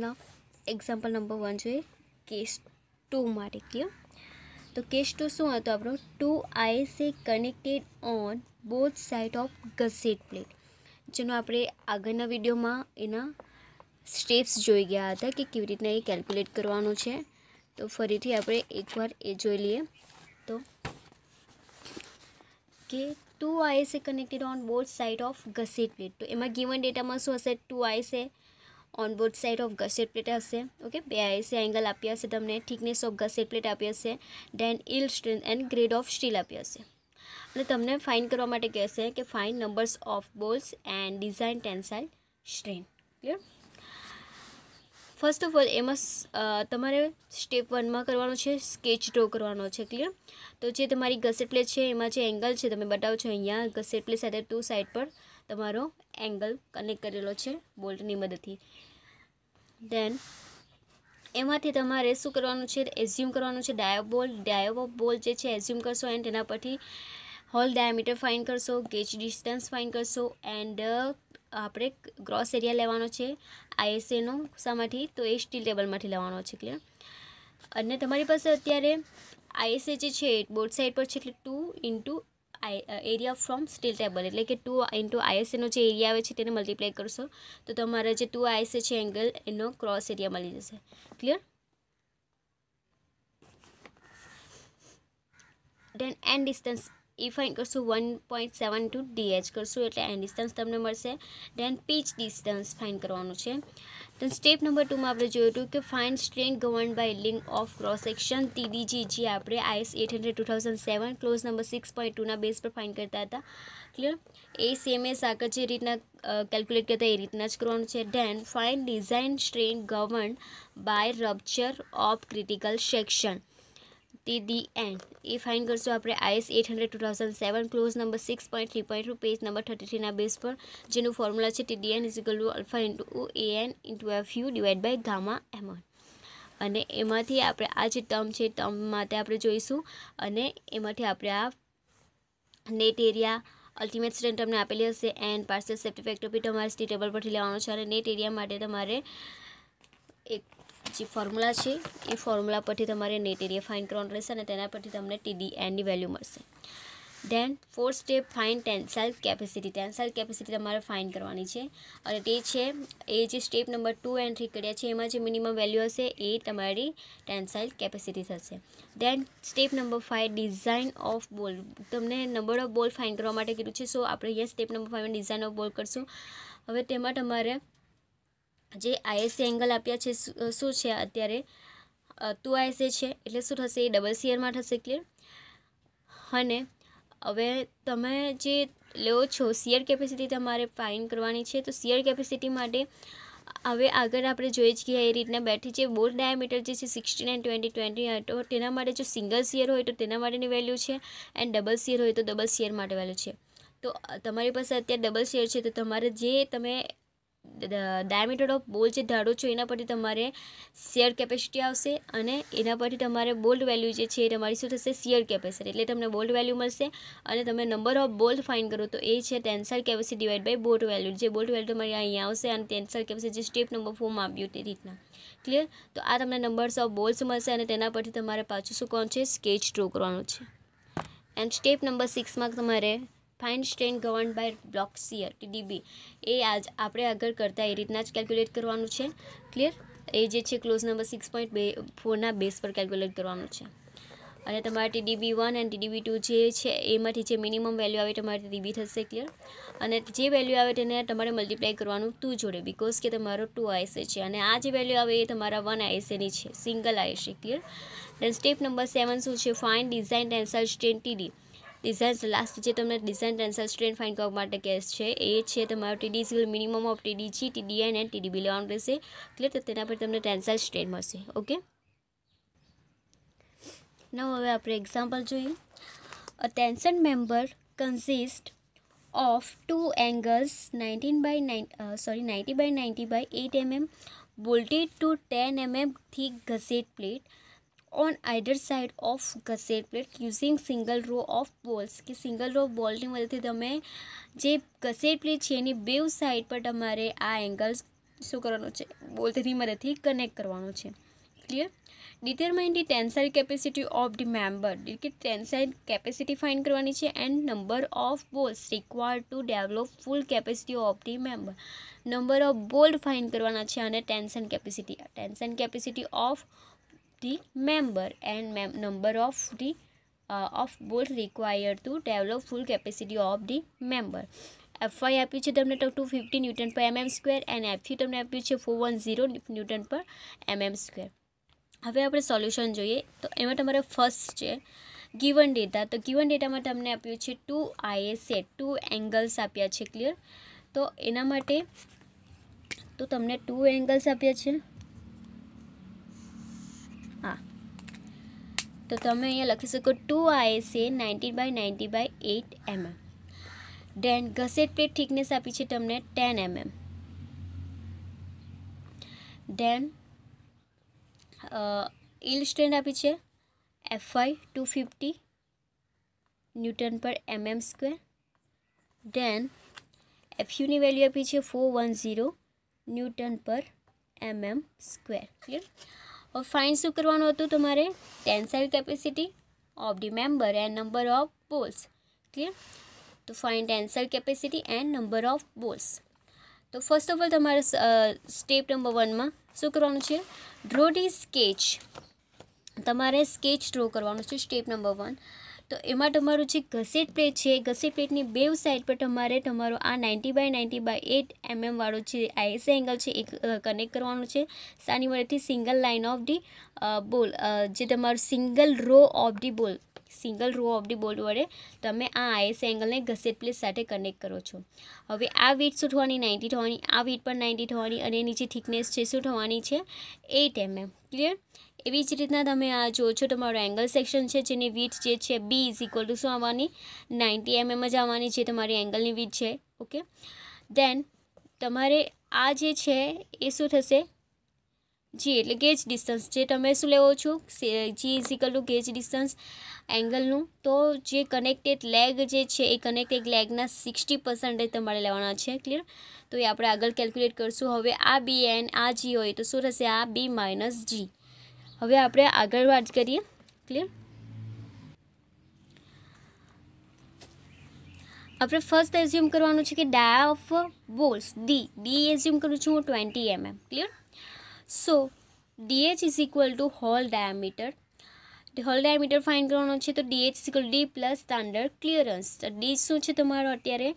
ના example number one જોઈએ case two માટે ક્લિયર તો કેસ ટુ શું હતું આપણો ટુ આઈસ એ connected on both side of gusset plate જેનો આપણે આગળના વિડીયોમાં એના સ્ટેપ્સ જોઈ ગયા હતા કે કેવી રીતના એ કેલ્ક્યુલેટ કરવાનું છે તો ફરીથી આપણે એકવાર એ જોઈ લઈએ તો કે two ISA connected on both side of gusset plate તો એમાં ગિવન ડેટામાં શું હશે two ISA on both side of gusset plate હશે ઓકે બે આઈસી એંગલ આપ્યા હશે તમને થિકનેસ ઓફ ગસેટ પ્લેટ આપી હશે then yield strength and grade of steel આપી હશે અને તમને ફાઇન કરવા માટે કહેશે કે find numbers of bolts and design tensile strength clear first of all એમાં તમારે સ્ટેપ વનમાં કરવાનો છે સ્કેચ ડ્રો કરવાનો છે ક્લિયર તો જે તમારી ગસેટ પ્લેટ છે એમાં જે એંગલ છે તમે બતાવો છો અહીંયા ગસેટ પ્લેટ સાથે ટુ સાઇડ પર તમારો એંગલ કનેક્ટ કરેલો છે બોલ્ટની મદદથી દેન એમાંથી તમારે શું કરવાનું છે એઝ્યુમ કરવાનું છે ડાયો બોલ ડાયોબોલ બોલ જે છે એઝ્યુમ કરશો એન્ડ તેના પરથી હોલ ડાયામીટર ફાઇન કરશો ગેજ ડિસ્ટન્સ ફાઇન કરશો એન્ડ આપણે ગ્રોસ એરિયા લેવાનો છે આઈએસએનો શામાંથી તો એ સ્ટીલ ટેબલમાંથી લેવાનો છે ક્લિયર અને તમારી પાસે અત્યારે આઈએસએ જે છે બોર્ડ સાઈડ પર છે એટલે two into area from steel table એટલે કે ટુ ઇન્ટુ આઈએસએનો જે એરિયા આવે છે તેને મલ્ટીપ્લાય કરશો તો તમારા જે ટુ આઈએસએ છે એંગલ એનો ક્રોસ એરિયા મળી જશે clear then and distance define કરશું one point seven two DH કરશું એટલે એન ડિસ્ટન્સ તમને મળશે ધેન પીચ ડિસ્ટન્સ ફાઇન કરવાનું છે તો સ્ટેપ નંબર ટુમાં આપણે જોયું હતું કે find strength govern by link of cross section TDG જે આપણે IS eight hundred two thousand seven clause number six point ટુના બેઝ પર ફાઇન કરતા હતા ક્લિયર એ સેમ એ સાકર જે રીતના કેલ્ક્યુલેટ કરતા એ રીતના જ કરવાનું છે then find design strength govern by rupture of critical section T D and એ ફાઇન કરશું આપણે IS eight hundred two thousand seven clause number six point three point two page number thirty થ્રીના base પર જેનું formula છે T D N is equal to alpha into A N into F U divide by gamma M અને એમાંથી આપણે આ જે term છે ટર્મ માટે આપણે જોઈશું અને એમાંથી આપણે આ નેટ એરિયા અલ્ટિમેટ સ્ટુડન્ટ તમને આપેલી હશે એન્ડ પાર્સલ સેફ્ટી ફેક્ટર બી તમારે સ્ટી ટેબલ પરથી લેવાનો છે અને નેટ એરિયા માટે તમારે એક જે ફોર્મ્યુલા છે એ ફોર્મ્યુલા પરથી તમારે નેટ એરિયા ફાઇન કરવાનું રહેશે અને તેના પરથી તમને ટીડી એનની વેલ્યુ મળશે then fourth step find tensile capacity tensile capacity તમારે ફાઇન કરવાની છે અને તે છે એ જે step number two and three કર્યા છે એમાં જે મિનિમમ વેલ્યુ હશે એ તમારી ટેન્સાઇલ કેપેસિટી થશે then step number five design of bolt તમને નંબર ઓફ બોલ ફાઇન કરવા માટે કીધું છે સો આપણે અહીંયા સ્ટેપ નંબર ફાઇવમાં ડિઝાઇન ઓફ બોલ કરશું હવે તેમાં તમારે જે આઈએસએ એંગલ આપ્યા છે શું છે અત્યારે ટુ આઈએસએ છે એટલે શું થશે એ ડબલ સીઆરમાં થશે ક્લિયર અને હવે તમે જે લો છો શિયર કેપેસિટી તમારે ફાઇન કરવાની છે તો શિયર કેપેસિટી માટે હવે આગળ આપણે જોઈ જ કે એ રીતના બેઠી છે બોર્ડ ડાયામીટર જે છે સિક્સટી નાઇન ટ્વેન્ટી ટ્વેન્ટી તો તેના માટે જો સિંગલ સિયર હોય તો તેના માટેની વેલ્યુ છે એન્ડ ડબલ સિયર હોય તો ડબલ શિયર માટે વેલ્યુ છે તો તમારી પાસે અત્યારે ડબલ શેર છે તો તમારે જે તમે ડાયામીટર ઓફ બોલ જે ધારો છો એના પરથી તમારે શેર કેપેસિટી આવશે અને એના પરથી તમારે બોલ્ડ વેલ્યુ જે છે એ તમારી શું થશે શેર કેપેસિટી એટલે તમને બોલ્ડ વેલ્યુ મળશે અને તમે નંબર ઓફ બોલ્ડ ફાઇન કરો તો એ છે tensile capacity divide by bolt value જે બોલ્ટ વેલ્યુ તમારી અહીંયા આવશે અને ટેન્સર કેપેસિટી જે સ્ટેપ નંબર ફોર્મ આપ્યું તે રીતના ક્લિયર તો આ તમને નંબર્સ ઓફ બોલ્સ મળશે અને તેના પરથી તમારે પાછું શું કોણ છે સ્કેચ ડ્રો કરવાનું છે એન્ડ સ્ટેપ નંબર સિક્સમાં તમારે find strength govern by block block shear TDB એ આજ આપણે આગળ કરતા એ રીતના જ કેલ્ક્યુલેટ કરવાનું છે ક્લિયર એ જે છે ક્લોઝ નંબર સિક્સ પોઈન્ટ બે ફોરના બેસ પર કેલ્ક્યુલેટ કરવાનું છે અને તમારે ટીડીબી વન અને ટીડીબી ટુ જે છે એમાંથી જે મિનિમમ વેલ્યુ આવે તમારે ટીડીબી થશે ક્લિયર અને જે વેલ્યુ આવે તેને તમારે મલ્ટીપ્લાય કરવાનું ટુ જોડે બિકોઝ કે તમારો ટુ આઈસે છે અને આ જે વેલ્યુ આવે એ તમારા વન આઈએસએની છે single ISA clear then step number seven શું છે find design tensile strength TD designs last જે તમને ડિઝાઇન ટેન્સર સ્ટ્રેન ફાઇન કરવા માટે કેસ છે એ છે તમારો TD is equal minimum of TDG TDN and TDB લેવાનું રહેશે ક્લિયર તો તેના પર તમને ટેન્સર સ્ટ્રેન મળશે ઓકે નવ હવે આપણે એક્ઝામ્પલ જોઈએ tension member consist of two angles nineteen by nine sorry ninety by ninety by eight MM bolted to ten MM thick gusset plate on either side of gusset plate using single row of balls કે single row બોલની મદદથી તમે જે gusset plate છે એની બેવ side પર તમારે આ એંગલ્સ શું કરવાનું છે બોલની મદદથી કનેક્ટ કરવાનું છે clear determine the tensile capacity of the member કે ટેન્સાઇલ કેપેસિટી ફાઇન્ડ કરવાની છે and number of bolts required to develop full capacity of the member number of bolts find કરવાના છે અને tension capacity tension capacity of the member and mem number of the uh, of bolt required to develop full capacity of the member FI આપ્યું છે તમને two fifty newton per MM square અને FU તમને આપ્યું છે four one zero newton per MM square હવે આપણે solution જોઈએ તો એમાં તમારે ફર્સ્ટ છે ગીવન ડેટા તો ગીવન ડેટામાં તમને આપ્યું છે ટુ આઈએસએ ટુ એંગલ્સ આપ્યા છે ક્લિયર તો એના માટે તો તમને ટુ એંગલ્સ આપ્યા છે તો તમે અહીંયા લખી શકો two ISA nineteen by ninety by eight MM then gusset plate thickness આપી છે તમને ten MM then yield strength આપી છે F FI two fifty newton per MM square then એફયુની વેલ્યુ આપી છે four one zero newton per MM square clear હવે find શું કરવાનું હતું તમારે tensile capacity of the member and number of bolts clear તો find tensile capacity and number of balls તો ફર્સ્ટ ઓફ ઓલ તમારે સ્ટેપ નંબર વનમાં શું કરવાનું છે ડ્રો ધી સ્કેચ તમારે સ્કેચ ડ્રો કરવાનું છે સ્ટેપ નંબર વન તો એમાં તમારું જે ઘસેટ પ્લેટ છે ઘસેટ પ્લેટની બેવ સાઈડ પર તમારે તમારો આ ninety by ninety by eight MM વાળો જે આઈએસ એંગલ છે એ કનેક્ટ કરવાનો છે સાની મદદથી single line of the bolt જે તમારું single row of the bolt single row of the bolt વડે તમે આ આઈએસ એંગલને ઘસેટ પ્લેસ સાથે કનેક્ટ કરો છો હવે આ વીટ શું થવાની નાઇન્ટી થવાની આ વીટ પણ નાઇન્ટી થવાની અને એની જે થિકનેસ છે શું થવાની છે એટ એમએમ ક્લિયર એવી જ રીતના તમે આ જો છો તમારો એંગલ સેક્શન છે જેની વીથ જે છે બી ઇઝ ઇક્વલ ટુ શું આવવાની નાઇન્ટી એમએમ mm જ આવવાની છે તમારી એંગલની વીથ છે ઓકે દેન તમારે આ જે છે એ શું થશે જી એટલે ગેજ ડિસ્ટન્સ જે તમે શું લેવો છો G is equal to gauge distance એંગલનું તો જે કનેક્ટેડ લેગ જે છે એ કનેક્ટેડ લેગના સિક્સટી પર્સન્ટેજ તમારે લેવાના છે ક્લિયર તો એ આપણે આગળ કેલ્ક્યુલેટ કરીશું હવે આ બી એન આ જી હોય તો શું થશે આ બી માઇનસ જી હવે આપણે આગળ વાત કરીએ ક્લિયર આપણે ફર્સ્ટ એઝ્યુમ કરવાનું છે કે dia of bolts D D assume કરું છું હું twenty M clear so DH is equal to hole diameter hole diameter find કરવાનો છે તો DH equal D plus standard clearance D શું છે તમારો અત્યારે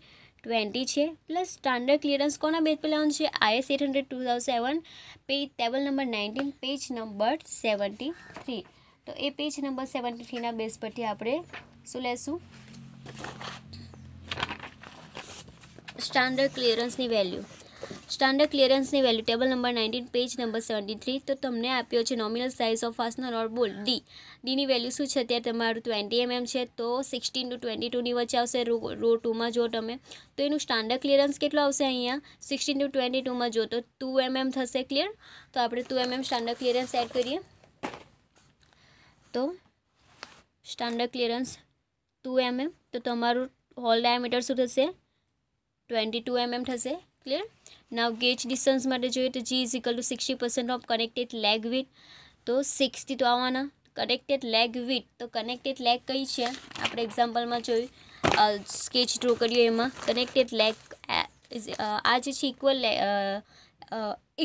ટ્વેન્ટી છે પ્લસ સ્ટાન્ડર્ડ ક્લિયરન્સ કોના બેઝ પર લેવાનું છે IS eight hundred two thousand page table number nineteen page number seventy three તો એ પેજ નંબર સેવન્ટી થ્રીના બેઝ પરથી આપણે શું લેશું સ્ટાન્ડર્ડ ક્લિયરન્સની વેલ્યુ સ્ટાન્ડર્ડ ક્લિયરન્સની value table number nineteen page number seventy three તો તમને આપ્યો છે nominal size of fastener or bolt D ડીની વેલ્યુ શું છે અત્યારે તમારું ટ્વેન્ટી એમએમ છે તો સિક્સટીન ટુ ટ્વેન્ટી ટુની વચ્ચે આવશે રો રો ટુમાં જો તમે તો એનું સ્ટાન્ડર્ડ ક્લિયરન્સ કેટલું આવશે અહીંયા સિક્સટીન ટુ ટ્વેન્ટી ટુમાં જો તો ટુ એમએમ થશે ક્લિયર તો આપણે two MM standard clearance add કરીએ તો સ્ટાન્ડર્ડ ક્લિયરન્સ ટુ એમએમ તો તમારું હોલ ડાયામીટર શું થશે ટ્વેન્ટી ટુ એમએમ થશે ક્લિયર નાવ ગેજ ડિસ્ટન્સ માટે જોઈએ તો G is equal to sixty percent of connected leg width તો સિક્સટી તો આવવાના કનેક્ટેડ લેગ વિથ તો કનેક્ટેડ લેગ કઈ છે આપણે એક્ઝામ્પલમાં જોઈ સ્કેચ ડ્રો કર્યો એમાં કનેક્ટેડ લેગ આ જે છે ઇક્વલ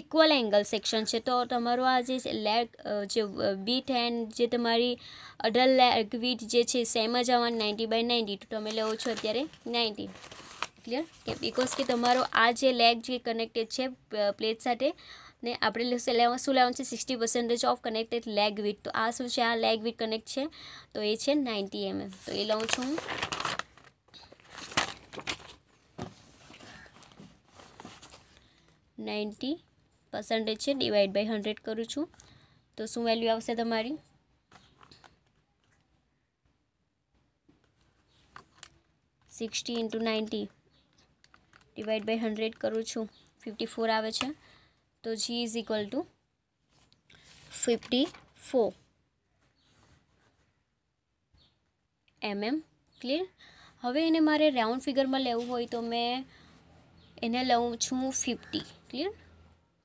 ઇક્વલ એંગલ સેક્શન છે તો તમારો આ જે લેગ જે બીટ હેન્ડ જે તમારી અડલ લેગ બીટ જે છે સેમ જ આવવાની નાઇન્ટી બાય નાઇન્ટી તો તમે લેવો છો અત્યારે નાઇન્ટી ક્લિયર કે બિકોઝ કે તમારો આ જે લેગ જે કનેક્ટેડ છે પ્લેટ સાથે ને આપણે લેવા શું લેવાનું છે sixty percentage of connected leg width તો આ શું છે આ લેગ વિથ કનેક્ટ છે તો એ છે નાઇન્ટી એમએમ તો એ લઉં છું હું નાઇન્ટી પર્સન્ટેજ છે ડિવાઈડ બાય હંડ્રેડ કરું છું તો શું વેલ્યુ આવશે તમારી sixty into ninety divide by hundred કરું છું ફિફ્ટી ફોર આવે છે તો G is equal to fifty four MM clear હવે એને મારે રાઉન્ડ ફિગરમાં લેવું હોય તો મેં એને લઉં છું ફિફ્ટી ક્લિયર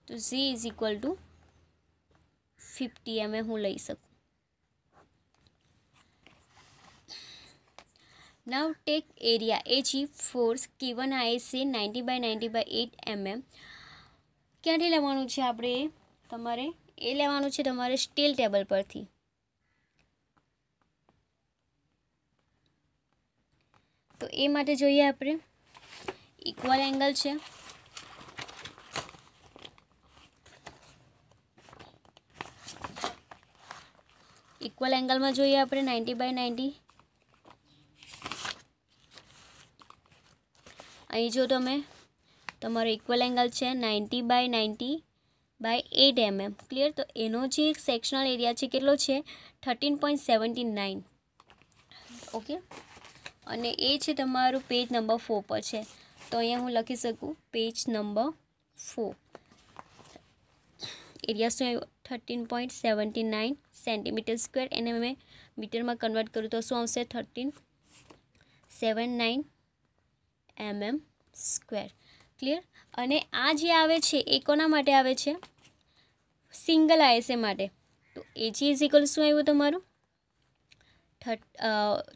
તો G is equal to fifty M હું લઈ શકું Now take area AG force given is ninety by ninety by eight mm ક્યાંથી લેવાનું છે આપણે તમારે એ લેવાનું છે તમારે સ્ટીલ ટેબલ પરથી તો એ માટે જોઈએ આપણે ઇક્વલ એંગલ છે ઇક્વલ એંગલમાં જોઈએ આપણે નાઇન્ટી બાય નાઇન્ટી અહીં જો તમે તમારો ઇક્વલ એંગલ છે ninety by ninety by eight mm clear તો એનો જે સેક્શનલ એરિયા છે કેટલો છે thirteen point seventy nine okay અને એ છે તમારું પેજ નંબર ફોર પર છે તો અહીંયા હું લખી શકું પેજ નંબર ફોર એરિયા શું thirteen point seventy nine centimetre square એને મેં મીટરમાં કન્વર્ટ કર્યું તો શું આવશે thirteen seven nine mm square clear અને આ જે આવે છે એ કોના માટે આવે છે સિંગલ આઈએસએ માટે તો એજી ઇઝ ઇક્વલ શું આવ્યું તમારું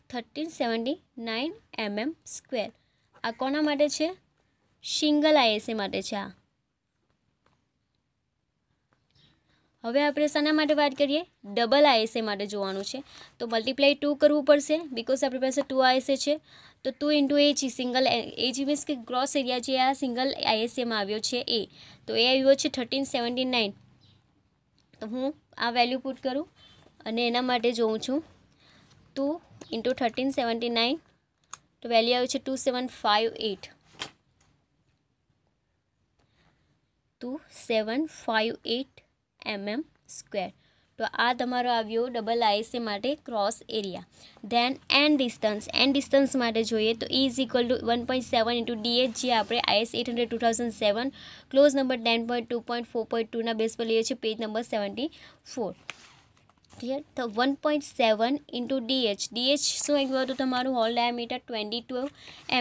thirteen seventy nine mm square આ કોના માટે છે સિંગલ આઈએસએ માટે છે આ હવે આપણે શાના માટે વાત કરીએ ડબલ આઈએસએ માટે જોવાનું છે તો મલ્ટીપ્લાય ટુ કરવું પડશે બિકોઝ આપણી પાસે ટુ આઈએસએ છે તો two into H single A H means કે ગ્રોસ એરિયા જે આ સિંગલ આઈએસએમાં આવ્યો છે એ તો એ આવ્યો છે થર્ટીન સેવન્ટી નાઇન તો હું આ વેલ્યુ પુટ કરું અને એના માટે જોઉં છું two into thirteen seventy nine તો વેલ્યુ આવ્યું છે two seven five eight two seven five eight mm mm square તો આ તમારો આવ્યો ડબલ આઈએસએ માટે cross area then end distance end distance માટે જોઈએ તો is equal to one point seven into DH જે આપણે IS eight hundred two thousand seven clause number ten point two point four point ટુના base પર લઈએ છીએ page number seventy four clear તો one point seven into DH DH શું એક હતું તમારું hole diameter twenty two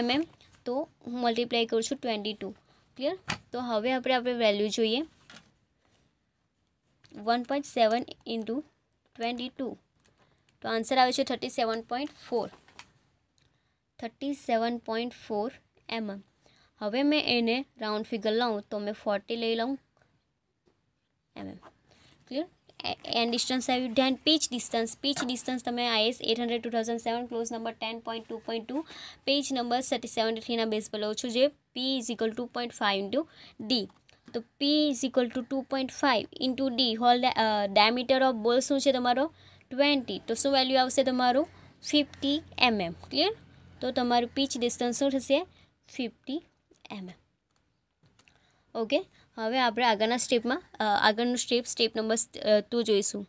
mm તો હું મલ્ટીપ્લાય કરું છું ટ્વેન્ટી ટુ ક્લિયર તો હવે આપણે આપણે વેલ્યુ જોઈએ 1.7 * 22 तो आंसर आवे छे 37.4 37.4 mm હવે મે એને રાઉન્ડ ફિગર લઉં તો મે 40 લઈ લઉં mm clear end distance have you then pitch distance pitch distance તમે IS 8002007 clause number 10.2.2 page number 73 ના બેઝલો આવું છે જે P = 0.5 * D તો P is equal to two point five into D hole diameter of bolt શું છે તમારો twenty તો શું વેલ્યુ આવશે તમારું ફિફ્ટી એમએમ ક્લિયર તો તમારું પીચ ડિસ્ટન્સ શું થશે ફિફ્ટી એમએમ ઓકે હવે આપણે આગળના સ્ટેપમાં આગળનું સ્ટેપ સ્ટેપ નંબર ટુ જોઈશું